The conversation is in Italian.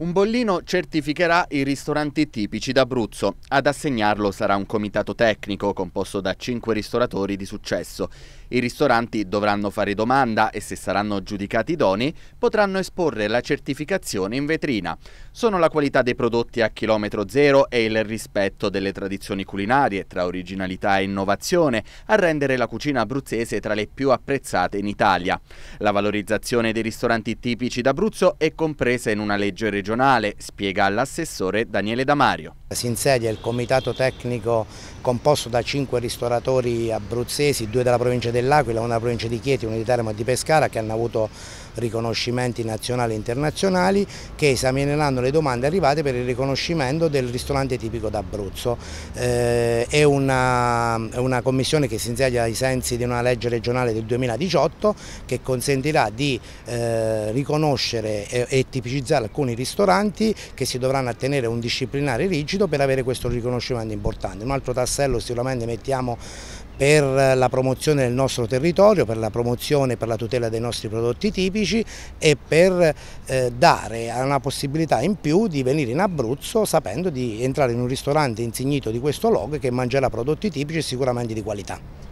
Un bollino certificherà i ristoranti tipici d'Abruzzo. Ad assegnarlo sarà un comitato tecnico composto da cinque ristoratori di successo. I ristoranti dovranno fare domanda e se saranno giudicati idoni potranno esporre la certificazione in vetrina. Sono la qualità dei prodotti a chilometro zero e il rispetto delle tradizioni culinarie tra originalità e innovazione a rendere la cucina abruzzese tra le più apprezzate in Italia. La valorizzazione dei ristoranti tipici d'Abruzzo è compresa in una legge regionale regionale, spiega l'assessore Daniele Damario. Si insedia il comitato tecnico composto da cinque ristoratori abruzzesi, due della provincia dell'Aquila, una della provincia di Chieti, una di Teramo e di Pescara che hanno avuto riconoscimenti nazionali e internazionali che esamineranno le domande arrivate per il riconoscimento del ristorante tipico d'Abruzzo. Eh, è, una, una, commissione che si insedia ai sensi di una legge regionale del 2018 che consentirà di eh, riconoscere e, e tipicizzare alcuni ristoranti che si dovranno attenere a un disciplinare rigido riuscito per avere questo riconoscimento importante. Un altro tassello sicuramente mettiamo per la promozione del nostro territorio, per la promozione e per la tutela dei nostri prodotti tipici e per eh, dare una possibilità in più di venire in Abruzzo sapendo di entrare in un ristorante insignito di questo logo che mangerà prodotti tipici e sicuramente di qualità.